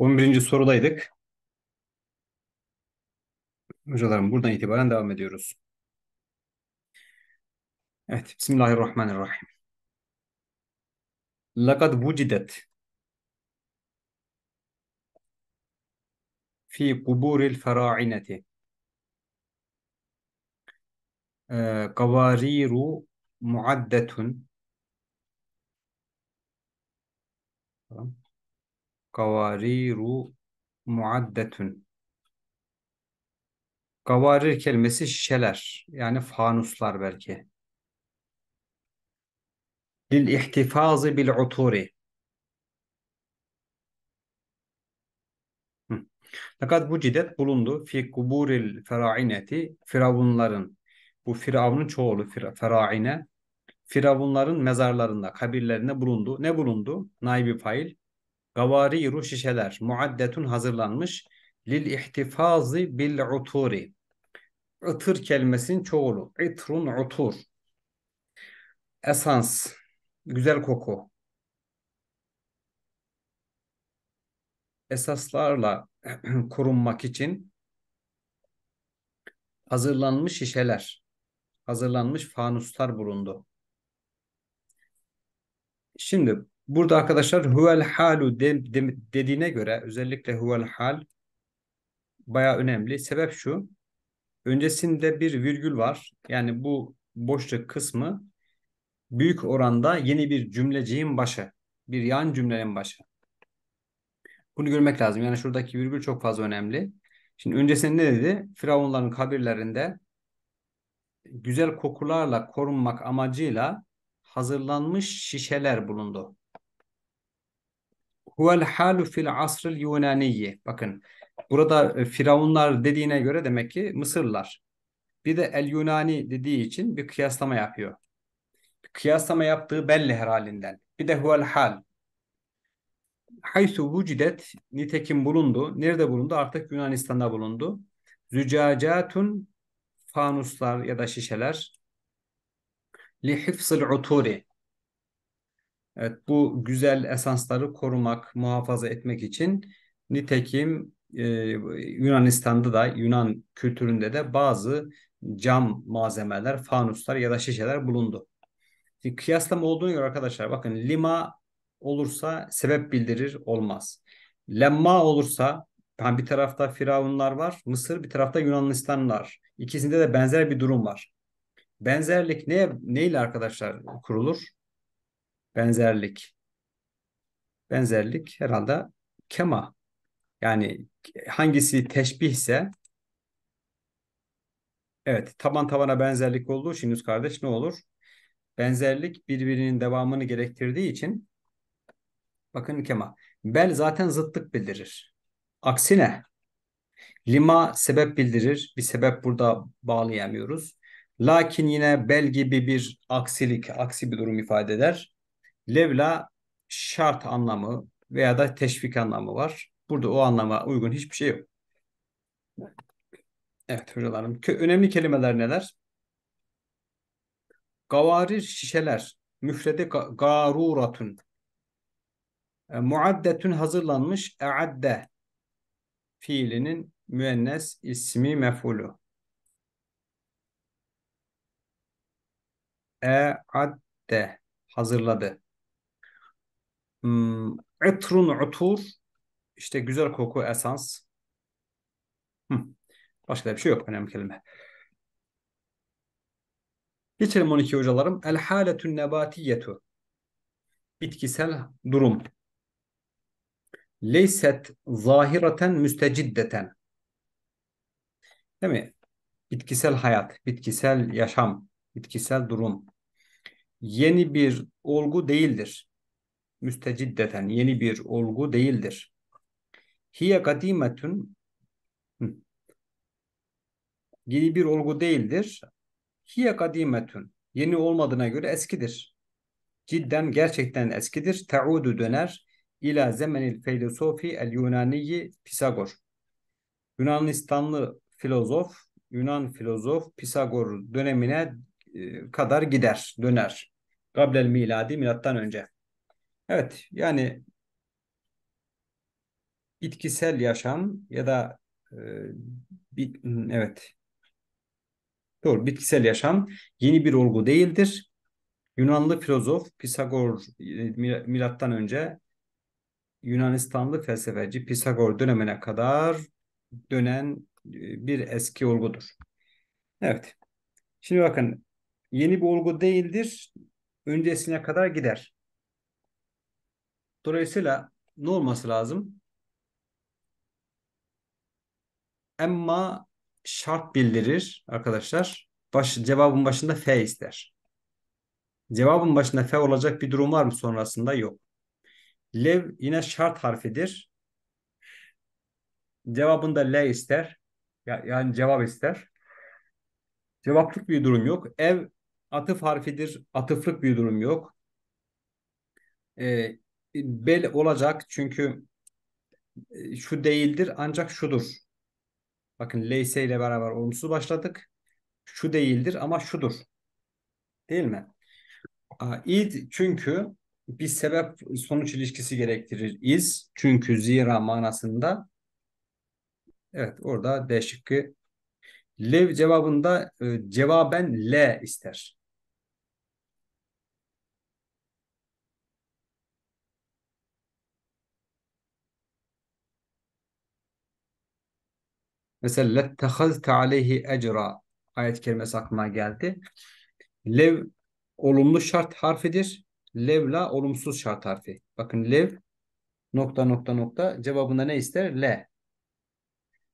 11. sorudaydık. Hocalarım buradan itibaren devam ediyoruz. Evet, Bismillahirrahmanirrahim. Lakad vucidet fi kuburil feraineti ee, kavariru muaddetun tamam. Kavariru muaddetun. Kavarir kelimesi şişeler. Yani fanuslar belki. Lil ihtifazı bil uturi. Fakat bu cidet bulundu. Fi kuburil feraineti firavunların bu firavunun çoğulu fir feraine firavunların mezarlarında kabirlerinde bulundu. Ne bulundu? Naibi fail gavariru şişeler muaddetun hazırlanmış lil ihtifazı bil uturi ıtır kelimesinin çoğulu itrun utur esans güzel koku esaslarla korunmak için hazırlanmış şişeler hazırlanmış fanuslar bulundu. Şimdi Burada arkadaşlar huvel halu de, de, dediğine göre özellikle huvel hal bayağı önemli. Sebep şu. Öncesinde bir virgül var. Yani bu boşluk kısmı büyük oranda yeni bir cümleciğin başı. Bir yan cümlenin başı. Bunu görmek lazım. Yani şuradaki virgül çok fazla önemli. Şimdi öncesinde ne dedi? Firavunların kabirlerinde güzel kokularla korunmak amacıyla hazırlanmış şişeler bulundu. Huvel halu fil asril yunaniye. Bakın burada e, firavunlar dediğine göre demek ki Mısırlar. Bir de el Yunani dediği için bir kıyaslama yapıyor. Kıyaslama yaptığı belli her halinden. Bir de huvel hal. Haysu vucidet nitekim bulundu. Nerede bulundu? Artık Yunanistan'da bulundu. Zücacatun fanuslar ya da şişeler. Li hifzil uturi Evet, bu güzel esansları korumak, muhafaza etmek için nitekim e, Yunanistan'da da Yunan kültüründe de bazı cam malzemeler, fanuslar ya da şişeler bulundu. Şimdi kıyaslama olduğuna göre arkadaşlar bakın lima olursa sebep bildirir olmaz. Lemma olursa yani bir tarafta Firavunlar var, Mısır bir tarafta Yunanistanlar. İkisinde de benzer bir durum var. Benzerlik ne neyle arkadaşlar kurulur? Benzerlik. Benzerlik herhalde kema. Yani hangisi teşbihse evet taban tabana benzerlik olduğu için yüz kardeş ne olur? Benzerlik birbirinin devamını gerektirdiği için bakın kema. Bel zaten zıtlık bildirir. Aksine lima sebep bildirir. Bir sebep burada bağlayamıyoruz. Lakin yine bel gibi bir aksilik, aksi bir durum ifade eder. Levla şart anlamı veya da teşvik anlamı var. Burada o anlama uygun hiçbir şey yok. Evet hocalarım. Önemli kelimeler neler? Gavarir şişeler. Müfrede garuratun. E, muaddetun hazırlanmış. Eadde. Fiilinin müennes ismi mefulu. Eadde. Hazırladı. Hmm, itrun utur. İşte güzel koku, esans. Hmm. Başka da bir şey yok önemli kelime. Geçelim 12 hocalarım. El haletun nebatiyetu. Bitkisel durum. Leyset zahiraten müsteciddeten. Değil mi? Bitkisel hayat, bitkisel yaşam, bitkisel durum. Yeni bir olgu değildir müsteciddeten yeni bir olgu değildir. Hiye gadimetün yeni bir olgu değildir. Hiye gadimetün yeni olmadığına göre eskidir. Cidden gerçekten eskidir. Teudu döner ila zemenil filosofi el Yunaniyi Pisagor. Yunanistanlı filozof, Yunan filozof Pisagor dönemine e, kadar gider, döner. Gablel miladi milattan önce. Evet yani bitkisel yaşam ya da e, bit, evet doğru bitkisel yaşam yeni bir olgu değildir. Yunanlı filozof Pisagor e, milattan önce Yunanistanlı felsefeci Pisagor dönemine kadar dönen e, bir eski olgudur. Evet. Şimdi bakın yeni bir olgu değildir. Öncesine kadar gider. Dolayısıyla ne olması lazım? Emma şart bildirir arkadaşlar. Baş, cevabın başında F ister. Cevabın başında F olacak bir durum var mı sonrasında? Yok. Lev yine şart harfidir. Cevabında L ister. Yani cevap ister. Cevaplık bir durum yok. Ev atıf harfidir. Atıflık bir durum yok. Ee, bel olacak çünkü e, şu değildir ancak şudur. Bakın leyse ile beraber olumsuz başladık. Şu değildir ama şudur. Değil mi? İd çünkü bir sebep sonuç ilişkisi gerektirir. İz çünkü zira manasında evet orada D şıkkı. Lev cevabında e, cevaben L ister. Mesela lettehazte aleyhi ecra ayet kelimesi aklıma geldi. Lev olumlu şart harfidir. Levla olumsuz şart harfi. Bakın lev nokta nokta nokta cevabında ne ister? Le.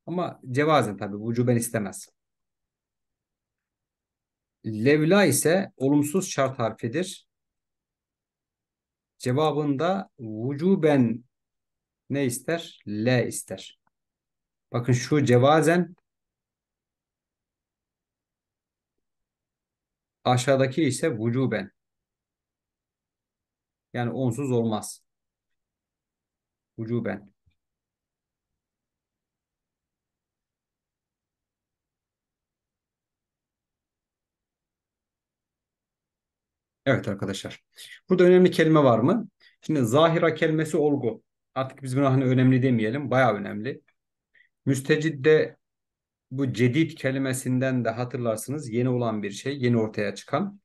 Ama cevazen tabi vücuben istemez. Levla ise olumsuz şart harfidir. Cevabında vücuben ne ister? Le ister. Bakın şu cevazen aşağıdaki ise vücuben. Yani onsuz olmaz. Vücuben. Evet arkadaşlar. Burada önemli kelime var mı? Şimdi zahira kelimesi olgu. Artık biz buna hani önemli demeyelim. Bayağı önemli. Müstecidde bu cedid kelimesinden de hatırlarsınız yeni olan bir şey, yeni ortaya çıkan.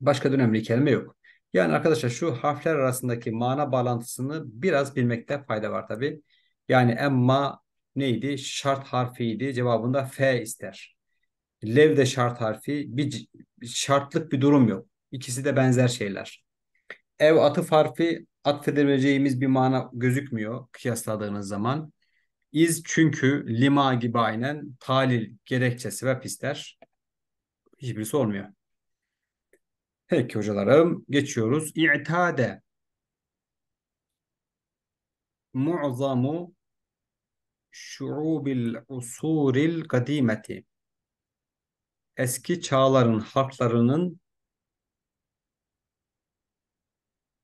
Başka önemli kelime yok. Yani arkadaşlar şu harfler arasındaki mana bağlantısını biraz bilmekte fayda var tabi. Yani emma neydi? Şart harfiydi. Cevabında F ister. Lev de şart harfi. Bir şartlık bir durum yok. İkisi de benzer şeyler. Ev atı harfi atfedileceğimiz bir mana gözükmüyor kıyasladığınız zaman iz çünkü lima gibi aynen talil gerekçesi ve pisler hiçbirisi olmuyor. Peki hocalarım geçiyoruz. İ'tade mu'zamu şuubil usuril kadimeti eski çağların haklarının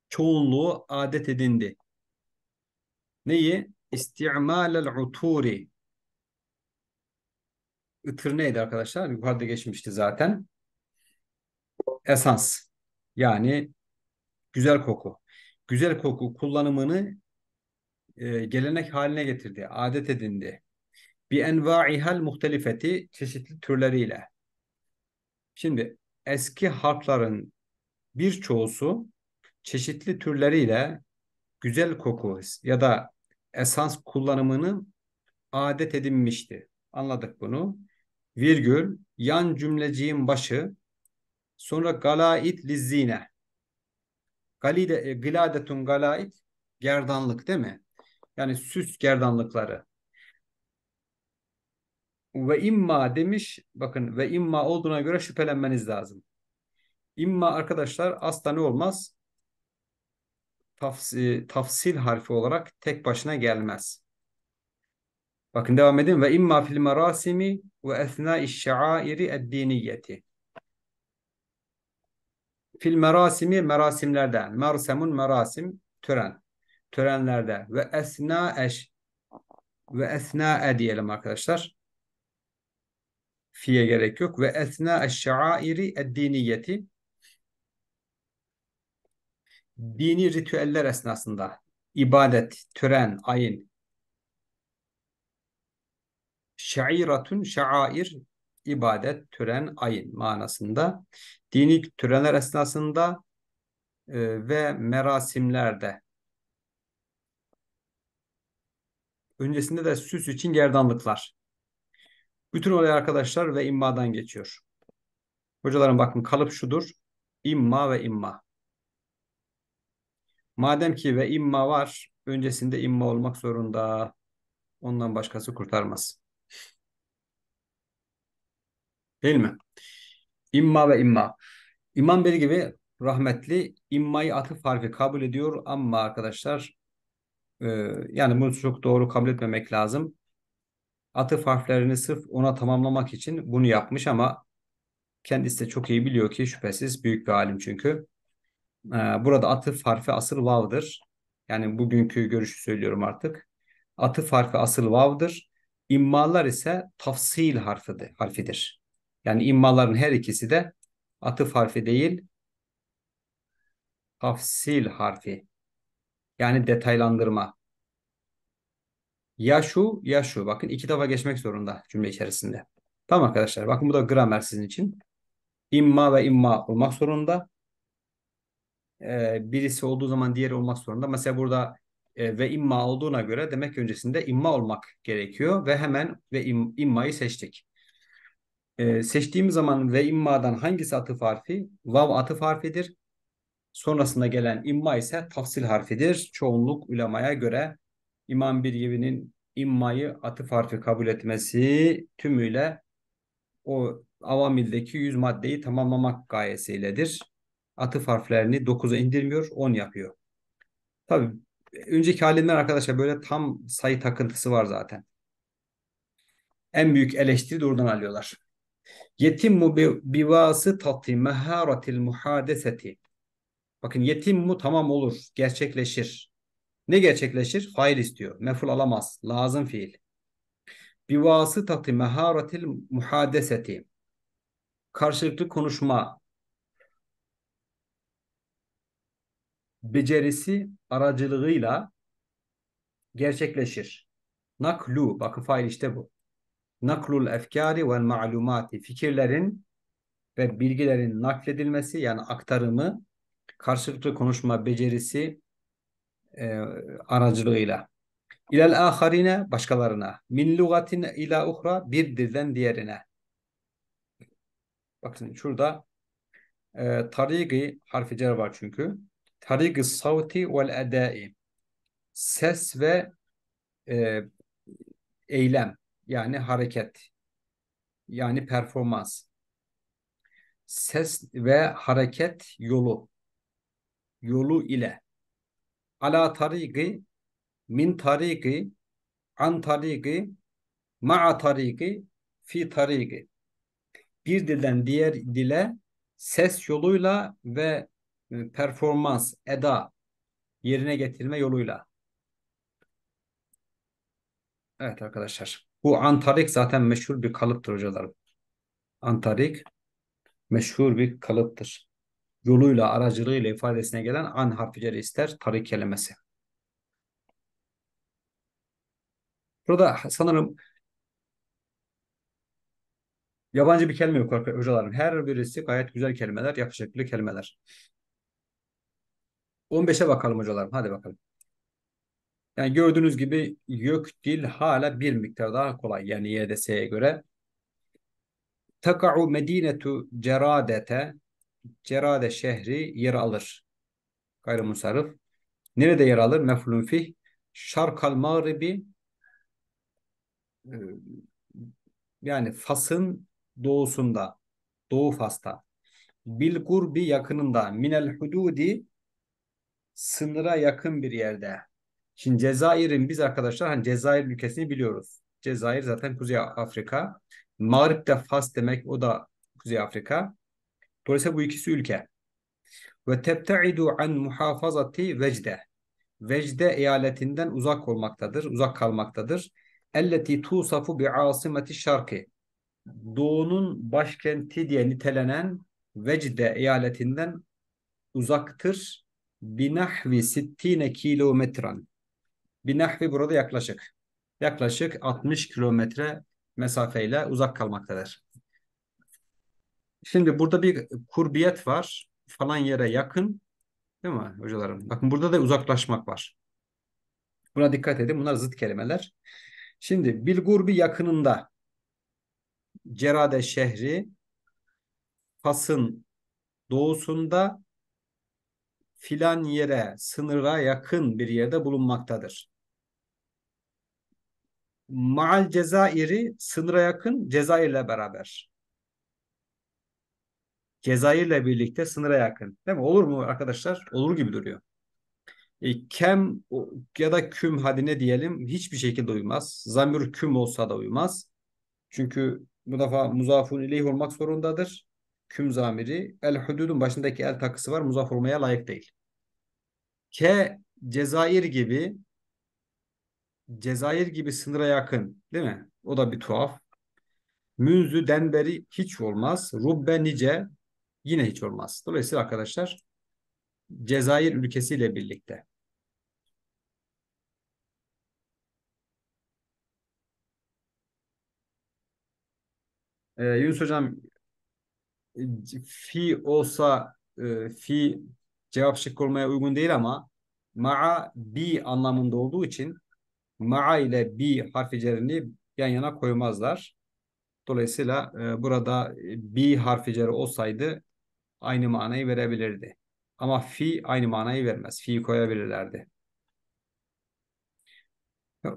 çoğunluğu adet edindi. Neyi? İsti'malel uturi. Itır neydi arkadaşlar? Yukarıda geçmişti zaten. Esans. Yani güzel koku. Güzel koku kullanımını e, gelenek haline getirdi, adet edindi. Bi enva'ihal muhtelifeti çeşitli türleriyle. Şimdi eski harfların birçoğusu çeşitli türleriyle güzel koku ya da esans kullanımını adet edinmişti. Anladık bunu. Virgül, yan cümleciğin başı, sonra galait lizzine. Galide, e, gladetun galait, gerdanlık değil mi? Yani süs gerdanlıkları. Ve imma demiş, bakın ve imma olduğuna göre şüphelenmeniz lazım. İmma arkadaşlar asla ne olmaz? tafsi, e, tafsil harfi olarak tek başına gelmez. Bakın devam edin. Ve imma fil marasimi ve esna şairi eddiniyeti. Fil marasimi merasimlerden. Mersemun merasim tören. Törenlerde. Ve esna eş ve esna e diyelim arkadaşlar. Fiye gerek yok. Ve esna şairi eddiniyeti dini ritüeller esnasında ibadet, tören, ayin şairatun şair ibadet, tören, ayin manasında dini törenler esnasında e, ve merasimlerde öncesinde de süs için gerdanlıklar. Bütün olay arkadaşlar ve immadan geçiyor. Hocaların bakın kalıp şudur. İmma ve imma. Madem ki ve imma var, öncesinde imma olmak zorunda. Ondan başkası kurtarmaz. Değil mi? İmma ve imma. İmam Bey gibi rahmetli immayı atıf harfi kabul ediyor ama arkadaşlar e, yani bunu çok doğru kabul etmemek lazım. Atıf harflerini sırf ona tamamlamak için bunu yapmış ama kendisi de çok iyi biliyor ki şüphesiz büyük bir alim çünkü. Ee, burada atıf harfi asıl vav'dır. Yani bugünkü görüşü söylüyorum artık. Atıf harfi asıl vav'dır. İmmalar ise tafsil harfidir. harfidir. Yani immaların her ikisi de atıf harfi değil, tafsil harfi. Yani detaylandırma. Ya şu ya şu. Bakın iki defa geçmek zorunda cümle içerisinde. Tamam arkadaşlar. Bakın bu da gramer sizin için. İmma ve imma olmak zorunda e, birisi olduğu zaman diğeri olmak zorunda. Mesela burada e, ve imma olduğuna göre demek öncesinde imma olmak gerekiyor ve hemen ve im, immayı seçtik. E, seçtiğimiz zaman ve immadan hangisi atıf harfi? Vav atıf harfidir. Sonrasında gelen imma ise tafsil harfidir. Çoğunluk ulemaya göre İmam Biryevi'nin immayı atıf harfi kabul etmesi tümüyle o avamildeki yüz maddeyi tamamlamak gayesiyledir atıf harflerini 9'a indirmiyor 10 yapıyor. Tabi önceki halimden arkadaşlar böyle tam sayı takıntısı var zaten. En büyük eleştiri doğrudan alıyorlar. Yetim mu bivası tati meharatil muhadeseti. Bakın yetim mu tamam olur, gerçekleşir. Ne gerçekleşir? Fail istiyor. Meful alamaz. Lazım fiil. Bivası tati meharatil muhadeseti. Karşılıklı konuşma, becerisi aracılığıyla gerçekleşir. Naklu, bakın fail işte bu. Naklul efkari ve ma'lumati, fikirlerin ve bilgilerin nakledilmesi yani aktarımı karşılıklı konuşma becerisi e, aracılığıyla. İlel aharine başkalarına. Min lugatine ila uhra bir dilden diğerine. Bakın şurada e, tarigi harfi cer var çünkü. Tarig-i savti vel edai. Ses ve e, eylem yani hareket yani performans. Ses ve hareket yolu yolu ile ala tarigi min tarigi an tarigi ma'a tarigi fi tarigi bir dilden diğer dile ses yoluyla ve e, performans, eda yerine getirme yoluyla. Evet arkadaşlar. Bu antarik zaten meşhur bir kalıptır hocalarım. Antarik meşhur bir kalıptır. Yoluyla, aracılığıyla ifadesine gelen an harfleri ister tarik kelimesi. Burada sanırım yabancı bir kelime yok hocalarım. Her birisi gayet güzel kelimeler, yakışıklı kelimeler. 15'e bakalım hocalarım. Hadi bakalım. Yani gördüğünüz gibi YÖK dil hala bir miktar daha kolay. Yani YDS'ye göre. Taka'u medinetu ceradete cerade şehri yer alır. Gayrimusarif. Nerede yer alır? Meflun fih. Şarkal mağribi ee, yani Fas'ın doğusunda, Doğu Fas'ta. Bil gurbi yakınında minel hududi sınıra yakın bir yerde. Şimdi Cezayir'in biz arkadaşlar hani Cezayir ülkesini biliyoruz. Cezayir zaten Kuzey Afrika. Mağrib de Fas demek o da Kuzey Afrika. Dolayısıyla bu ikisi ülke. Ve tebteidu an muhafazati vecde. Vecde eyaletinden uzak olmaktadır, uzak kalmaktadır. Elleti tusafu bi asimeti şarkı. Doğu'nun başkenti diye nitelenen Vecde eyaletinden uzaktır binahvi sittine kilometran. Binahvi burada yaklaşık. Yaklaşık 60 kilometre mesafeyle uzak kalmaktadır. Şimdi burada bir kurbiyet var. Falan yere yakın. Değil mi hocalarım? Bakın burada da uzaklaşmak var. Buna dikkat edin. Bunlar zıt kelimeler. Şimdi Bilgurbi yakınında Cerade şehri Fas'ın doğusunda filan yere, sınıra yakın bir yerde bulunmaktadır. Maal Cezayir'i sınıra yakın Cezayir'le beraber. Cezayir'le birlikte sınıra yakın. Değil mi? Olur mu arkadaşlar? Olur gibi duruyor. E, kem ya da küm hadi ne diyelim hiçbir şekilde uymaz. Zamir küm olsa da uymaz. Çünkü bu defa muzafun ileyh olmak zorundadır küm zamiri el hududun başındaki el takısı var muzaf olmaya layık değil. K Cezayir gibi Cezayir gibi sınıra yakın değil mi? O da bir tuhaf. Münzü denberi hiç olmaz. Rubbe nice yine hiç olmaz. Dolayısıyla arkadaşlar Cezayir ülkesiyle birlikte. Ee, Yunus Hocam fi olsa e, fi cevap şıkkı olmaya uygun değil ama ma'a bi anlamında olduğu için ma'a ile bi harfi cerini yan yana koymazlar. Dolayısıyla e, burada e, bi harfi ceri olsaydı aynı manayı verebilirdi. Ama fi aynı manayı vermez. Fi koyabilirlerdi.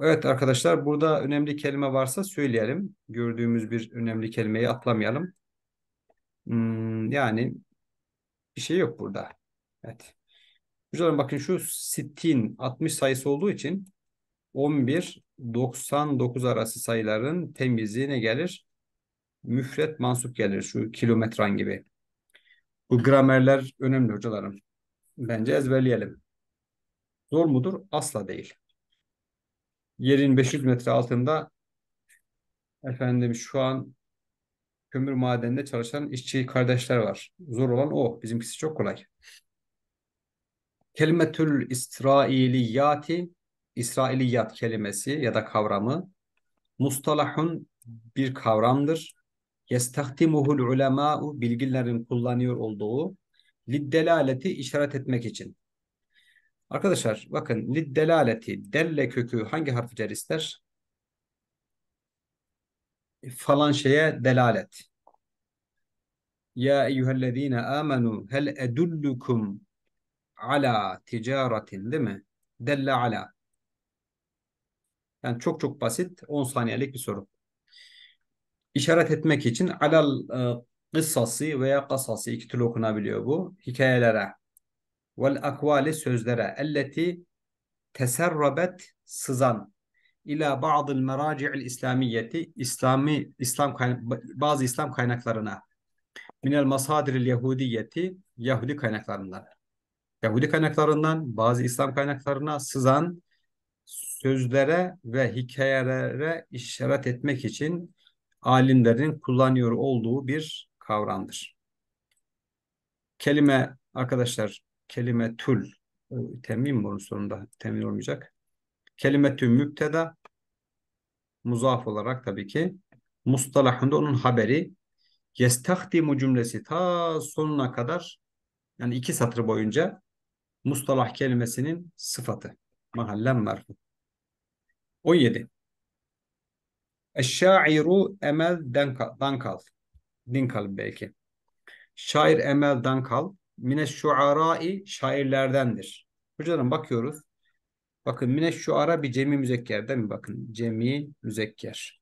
Evet arkadaşlar burada önemli kelime varsa söyleyelim. Gördüğümüz bir önemli kelimeyi atlamayalım. Hmm, yani bir şey yok burada. Evet. Hocam bakın şu sitin 60 sayısı olduğu için 11-99 arası sayıların temizliğine gelir? Müfret mansuk gelir şu kilometran gibi. Bu gramerler önemli hocalarım. Bence ezberleyelim. Zor mudur? Asla değil. Yerin 500 metre altında efendim şu an kömür madeninde çalışan işçi kardeşler var. Zor olan o. Bizimkisi çok kolay. Kelimetül İsrailiyati İsrailiyat kelimesi ya da kavramı mustalahun bir kavramdır. Yestahtimuhul ulema'u bilgilerin kullanıyor olduğu liddelaleti işaret etmek için. Arkadaşlar bakın liddelaleti delle kökü hangi harf cer ister? falan şeye delalet. Ya eyyühellezine amenu hel edullukum ala ticaretin değil mi? Delle ala. Yani çok çok basit 10 saniyelik bir soru. İşaret etmek için alal e, kıssası veya kasası iki türlü okunabiliyor bu. Hikayelere vel akvali sözlere elleti teserrabet sızan ila bazı meraci'il İslamiyeti İslami İslam bazı İslam kaynaklarına minel masadiril Yahudiyeti Yahudi kaynaklarından Yahudi kaynaklarından bazı İslam kaynaklarına sızan sözlere ve hikayelere işaret etmek için alimlerin kullanıyor olduğu bir kavramdır. Kelime arkadaşlar kelime tül e, temim bunun sonunda temin olmayacak. Kelimetü müpteda muzaf olarak tabii ki mustalahında onun haberi yestahdimu cümlesi ta sonuna kadar yani iki satır boyunca mustalah kelimesinin sıfatı. Mahallen merfu. 17. Eşşairu Emel Dankal. Dinkal belki. Şair Emel Dankal. Mine şuarai şairlerdendir. Hocalarım bakıyoruz. Bakın mine şu ara bir cemi müzekker değil mi? Bakın cemi müzekker.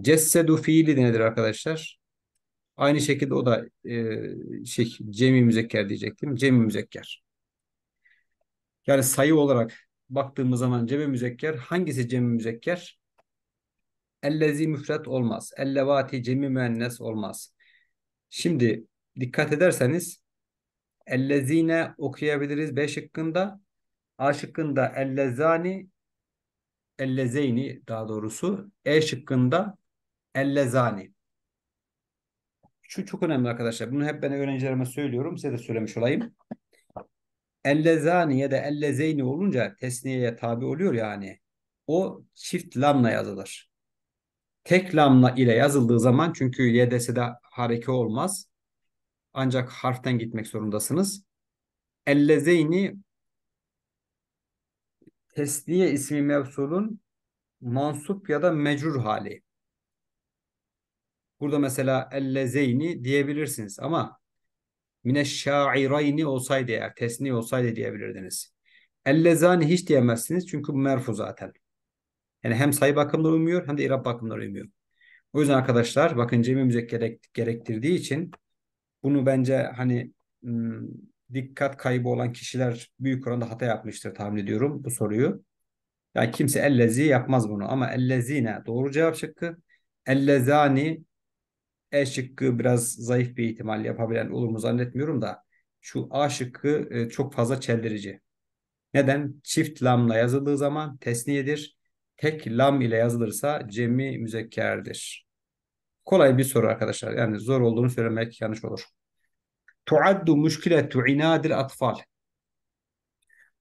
Cessedu fiili de nedir arkadaşlar? Aynı şekilde o da e, şey cemi müzekker diyecek değil mi? Cemi müzekker. Yani sayı olarak baktığımız zaman cemi müzekker hangisi cemi müzekker? Ellezi müfret olmaz. Ellevati cemi müennes olmaz. Şimdi dikkat ederseniz ellezine okuyabiliriz B şıkkında A şıkkında ellezani ellezeyni daha doğrusu E şıkkında ellezani. Şu çok önemli arkadaşlar. Bunu hep ben öğrencilerime söylüyorum. Size de söylemiş olayım. Ellezani ya da ellezeyni olunca tesniyeye tabi oluyor yani. O çift lamla yazılır. Tek lamla ile yazıldığı zaman çünkü yedese de hareke olmaz. Ancak harften gitmek zorundasınız. Ellezeyni Tesniye ismi mevsulun mansup ya da mecrur hali. Burada mesela ellezeyni diyebilirsiniz ama mineşşairayni olsaydı eğer tesniye olsaydı diyebilirdiniz. Ellezani hiç diyemezsiniz çünkü merfu zaten. Yani hem sayı bakımları uymuyor hem de irab bakımları uymuyor. O yüzden arkadaşlar bakın cemi müzekker gerektirdiği için bunu bence hani hmm, dikkat kaybı olan kişiler büyük oranda hata yapmıştır tahmin ediyorum bu soruyu. Yani kimse ellezi yapmaz bunu ama ellezine doğru cevap şıkkı. Ellezani E şıkkı biraz zayıf bir ihtimal yapabilen olur mu zannetmiyorum da şu A şıkkı e, çok fazla çeldirici. Neden? Çift lamla yazıldığı zaman tesniyedir. Tek lam ile yazılırsa cemi müzekkerdir. Kolay bir soru arkadaşlar. Yani zor olduğunu söylemek yanlış olur. Tuaddu müşkiletu inadil atfal.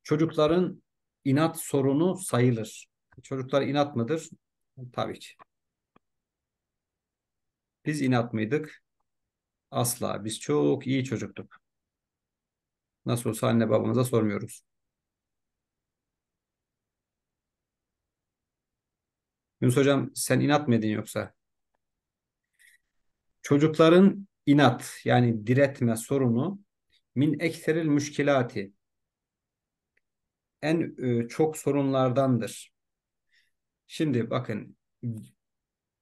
Çocukların inat sorunu sayılır. Çocuklar inat mıdır? Tabii ki. Biz inat mıydık? Asla. Biz çok iyi çocuktuk. Nasıl olsa anne babamıza sormuyoruz. Yunus Hocam sen inat mı yoksa? Çocukların inat yani diretme sorunu min ekseril müşkilati en e, çok sorunlardandır. Şimdi bakın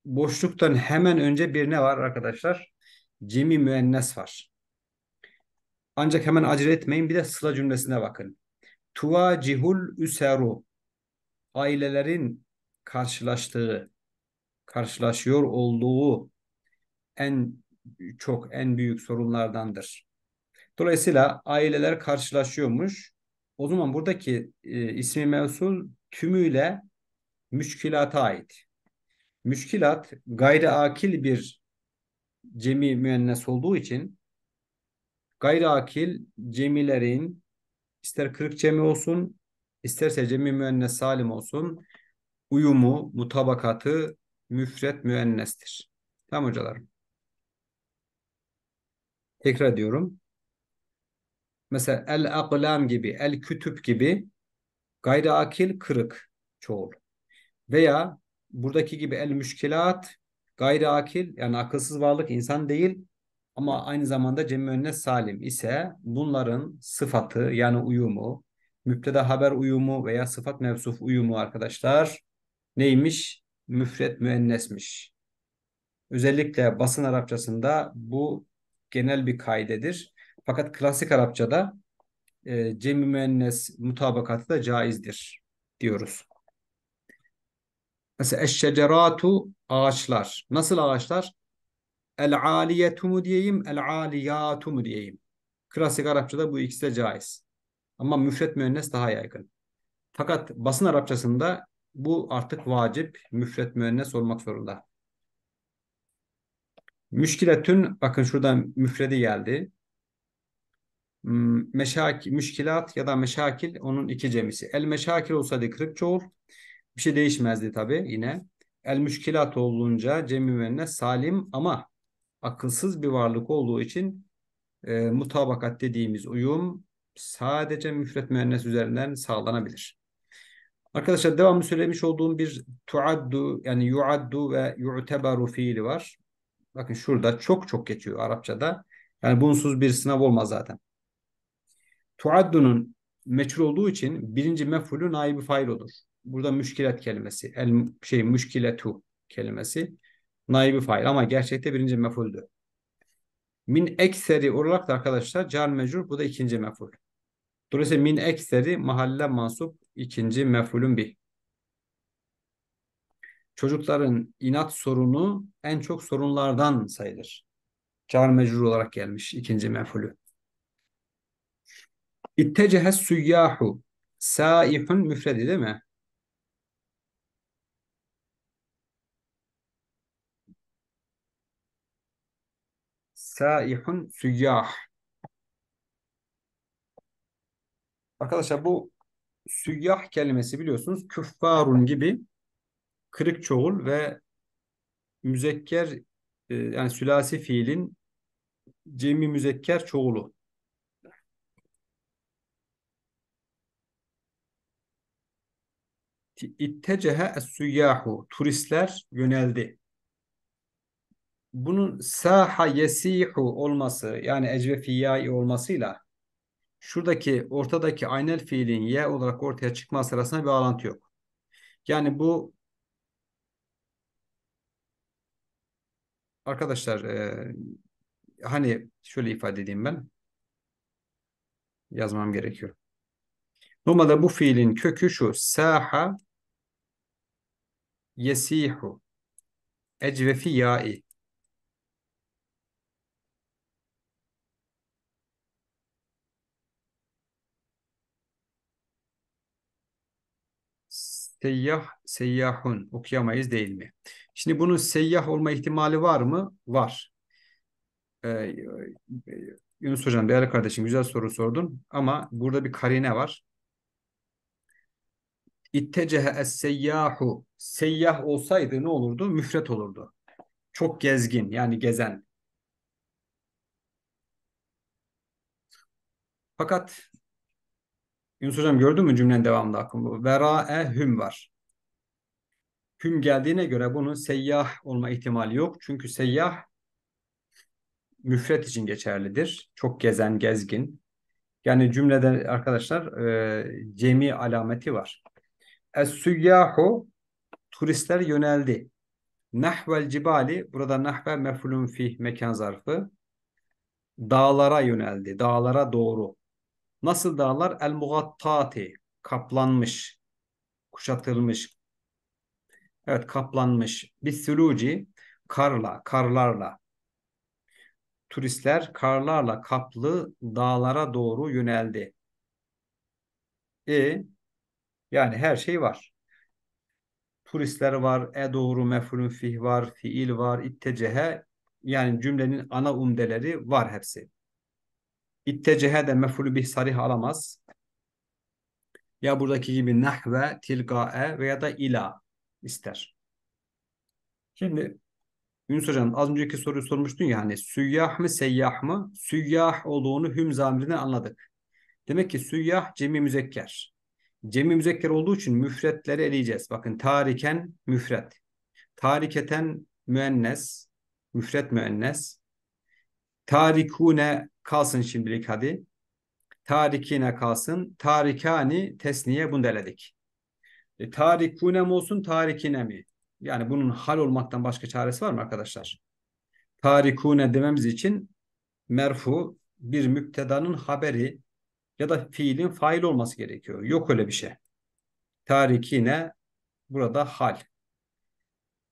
boşluktan hemen önce bir ne var arkadaşlar? Cemi müennes var. Ancak hemen acele etmeyin bir de sıla cümlesine bakın. Tuva cihul üseru ailelerin karşılaştığı, karşılaşıyor olduğu en çok en büyük sorunlardandır. Dolayısıyla aileler karşılaşıyormuş. O zaman buradaki e, ismi mevsul tümüyle müşkilata ait. Müşkilat gayri akil bir cemi müennes olduğu için gayri akil cemilerin ister kırık cemi olsun isterse cemi müennes salim olsun uyumu, mutabakatı müfret müennestir. Tamam hocalarım. Tekrar diyorum. Mesela el aklam gibi, el kütüp gibi gayri akil kırık çoğul. Veya buradaki gibi el müşkilat gayri akil yani akılsız varlık insan değil ama aynı zamanda cem önüne salim ise bunların sıfatı yani uyumu, müpteda haber uyumu veya sıfat mevsuf uyumu arkadaşlar neymiş? Müfret müennesmiş. Özellikle basın Arapçasında bu genel bir kaydedir. Fakat klasik Arapçada e, cem-i müennes mutabakatı da caizdir diyoruz. Mesela eşşeceratu ağaçlar. Nasıl ağaçlar? El aliyetu mu diyeyim, el aliyatu mu diyeyim. Klasik Arapçada bu ikisi de caiz. Ama müfret müennes daha yaygın. Fakat basın Arapçasında bu artık vacip müfret müennes olmak zorunda. Müşkiletün bakın şuradan müfredi geldi. Hmm, meşak, müşkilat ya da meşakil onun iki cemisi. El meşakil olsaydı kırık çoğul. Bir şey değişmezdi tabi yine. El müşkilat olunca cemi salim ama akılsız bir varlık olduğu için e, mutabakat dediğimiz uyum sadece müfret müennes üzerinden sağlanabilir. Arkadaşlar devamlı söylemiş olduğum bir tuaddu yani yuaddu ve yu'tebaru fiili var. Bakın şurada çok çok geçiyor Arapçada. Yani bunsuz bir sınav olmaz zaten. Tuaddunun meçhul olduğu için birinci mefulü naibi fail olur. Burada müşkilet kelimesi, el şey müşkiletu kelimesi naibi fail ama gerçekte birinci mefuldü. Min ekseri olarak da arkadaşlar can mecrur bu da ikinci meful. Dolayısıyla min ekseri mahalle mansup ikinci mefulün bir çocukların inat sorunu en çok sorunlardan sayılır. Car mecrur olarak gelmiş ikinci mefulü. İttecehes suyyahu saihun müfredi değil mi? Saihun süyyah. Arkadaşlar bu süyyah kelimesi biliyorsunuz küffarun gibi kırık çoğul ve müzekker e, yani sülasi fiilin cemi müzekker çoğulu. İttecehe es-suyyahu. Turistler yöneldi. Bunun saha yesihu olması yani ecve fiyai olmasıyla şuradaki ortadaki aynel fiilin ye olarak ortaya çıkma sırasına bir bağlantı yok. Yani bu arkadaşlar e, hani şöyle ifade edeyim ben. Yazmam gerekiyor. Normalde bu fiilin kökü şu. Saha yesihu ecvefi ya'i Seyyah, seyyahun okuyamayız değil mi? Şimdi bunun seyyah olma ihtimali var mı? Var. Ee, Yunus Hocam, değerli kardeşim güzel soru sordun ama burada bir karine var. İttecehe es-seyyahu. Seyyah olsaydı ne olurdu? Müfret olurdu. Çok gezgin yani gezen. Fakat Yunus Hocam gördün mü cümlenin devamında aklımda? Vera'e hüm var tüm geldiğine göre bunun seyyah olma ihtimali yok. Çünkü seyyah müfret için geçerlidir. Çok gezen, gezgin. Yani cümlede arkadaşlar e, cemi alameti var. Es-süyyahu turistler yöneldi. Nahvel cibali burada nahve mefulun fih mekan zarfı. Dağlara yöneldi. Dağlara doğru. Nasıl dağlar? El mugattati kaplanmış, kuşatılmış. Evet kaplanmış. Bir suluci karla, karlarla. Turistler karlarla kaplı dağlara doğru yöneldi. E yani her şey var. Turistler var, e doğru mefulün fih var, fiil var, ittecehe yani cümlenin ana umdeleri var hepsi. İttecehe de mefulü bih sarih alamaz. Ya buradaki gibi nahve, tilgae veya da ila ister. Şimdi Yunus Hocam az önceki soruyu sormuştun ya hani süyyah mı seyyah mı? Süyyah olduğunu hüm zamirinden anladık. Demek ki süyyah cemi müzekker. Cemi müzekker olduğu için müfretleri eleyeceğiz. Bakın tariken müfret. Tariketen müennes. Müfret müennes. Tarikune kalsın şimdilik hadi. Tarikine kalsın. Tarikani tesniye bunu da e, tarikune mi olsun tarikine mi? Yani bunun hal olmaktan başka çaresi var mı arkadaşlar? Tarikune dememiz için merfu bir müptedanın haberi ya da fiilin fail olması gerekiyor. Yok öyle bir şey. Tarikine burada hal.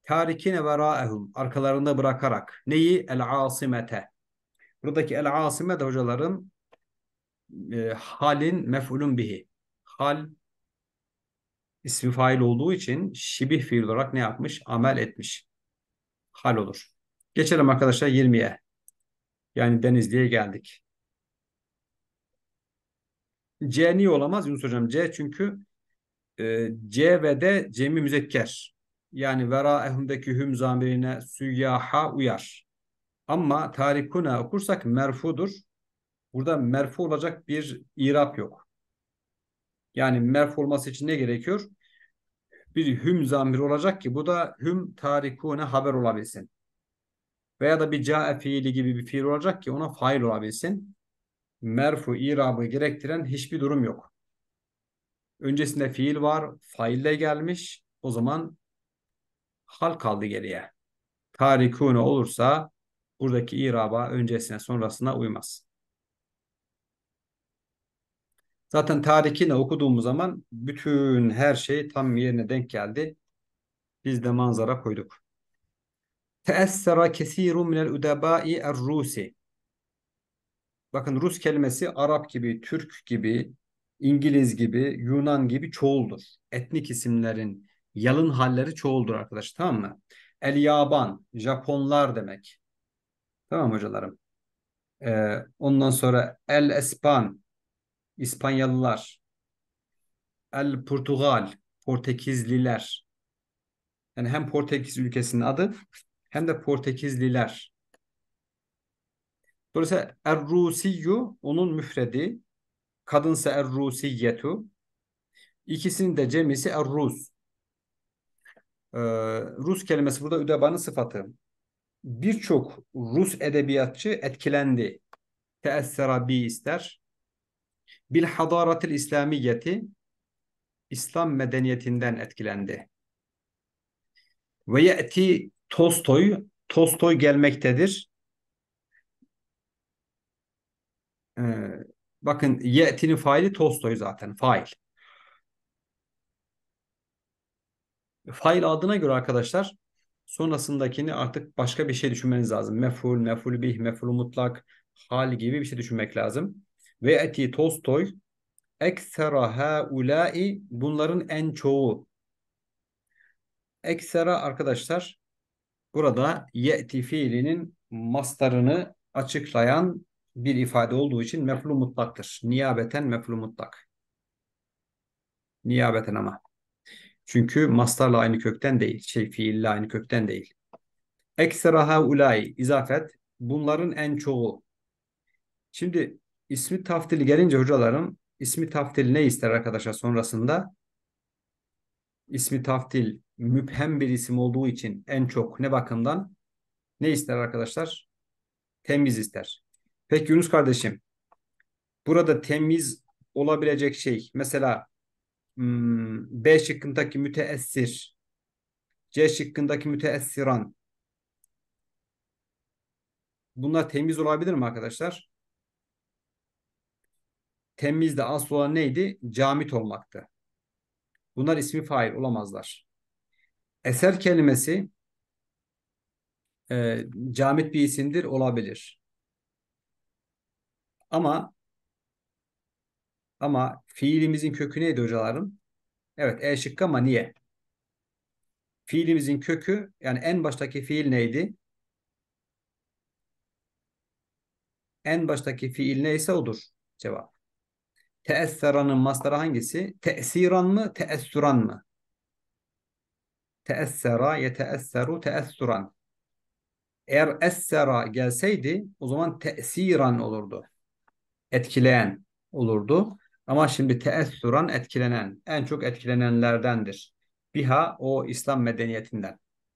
Tarikine veraehum arkalarında bırakarak neyi el asimete. Buradaki el asime de hocaların e, halin mef'ulun bihi. Hal ismi fail olduğu için şibih fiil olarak ne yapmış? Amel etmiş. Hal olur. Geçelim arkadaşlar 20'ye. Yani Denizli'ye geldik. C niye olamaz Yunus Hocam? C çünkü e, C ve D cemi müzekker. Yani vera ehundaki hüm zamirine süyaha uyar. Ama tarikuna okursak merfudur. Burada merfu olacak bir irap yok. Yani merf olması için ne gerekiyor? Bir hüm zamir olacak ki bu da hüm tarikune haber olabilsin. Veya da bir cae fiili gibi bir fiil olacak ki ona fail olabilsin. Merfu irabı gerektiren hiçbir durum yok. Öncesinde fiil var, faille gelmiş. O zaman hal kaldı geriye. Tarikune olursa buradaki iraba öncesine sonrasına uymaz. Zaten ne okuduğumuz zaman bütün her şey tam yerine denk geldi. Biz de manzara koyduk. Teessera kesirun minel udebai er-Rusi. Bakın Rus kelimesi Arap gibi, Türk gibi, İngiliz gibi, Yunan gibi çoğuldur. Etnik isimlerin yalın halleri çoğuldur arkadaş tamam mı? El Yaban, Japonlar demek. Tamam hocalarım. Ee, ondan sonra El Espan, İspanyalılar, El Portugal, Portekizliler. Yani hem Portekiz ülkesinin adı hem de Portekizliler. Dolayısıyla er Rusiyu, onun müfredi, kadınsa er Rusiyetu, İkisinin de cemisi Er-Rus. Ee, Rus kelimesi burada üdebanın sıfatı. Birçok Rus edebiyatçı etkilendi. Teessera bi ister bil hadaratil İslamiyeti İslam medeniyetinden etkilendi. Ve ye'ti Tolstoy Tolstoy gelmektedir. Ee, bakın ye'tinin faili Tolstoy zaten fail. Fail adına göre arkadaşlar sonrasındakini artık başka bir şey düşünmeniz lazım. Meful, meful bih, meful mutlak, hal gibi bir şey düşünmek lazım. Ve eti Tolstoy eksera haulai bunların en çoğu. Eksera arkadaşlar burada ye'ti fiilinin mastarını açıklayan bir ifade olduğu için meflu mutlaktır. Niyabeten meflu mutlak. Niyabeten ama. Çünkü mastarla aynı kökten değil. Şey fiille aynı kökten değil. Ekseraha ulai izafet bunların en çoğu. Şimdi İsmi taftili gelince hocalarım ismi taftil ne ister arkadaşlar sonrasında? İsmi taftil müphem bir isim olduğu için en çok ne bakımdan ne ister arkadaşlar? Temiz ister. Peki Yunus kardeşim burada temiz olabilecek şey mesela hmm, B şıkkındaki müteessir C şıkkındaki müteessiran bunlar temiz olabilir mi arkadaşlar? Temizde asıl olan neydi? Camit olmaktı. Bunlar ismi fail olamazlar. Eser kelimesi e, camit bir isimdir olabilir. Ama ama fiilimizin kökü neydi hocalarım? Evet E şıkkı ama niye? Fiilimizin kökü yani en baştaki fiil neydi? En baştaki fiil neyse odur cevap. Teesseranın mastarı hangisi? Teesiran mı? Teessüran mı? Teessera, yeteesseru, teessuran. Eğer essera gelseydi o zaman teesiran olurdu. Etkileyen olurdu. Ama şimdi teessüran etkilenen, en çok etkilenenlerdendir. Biha o İslam medeniyetinden.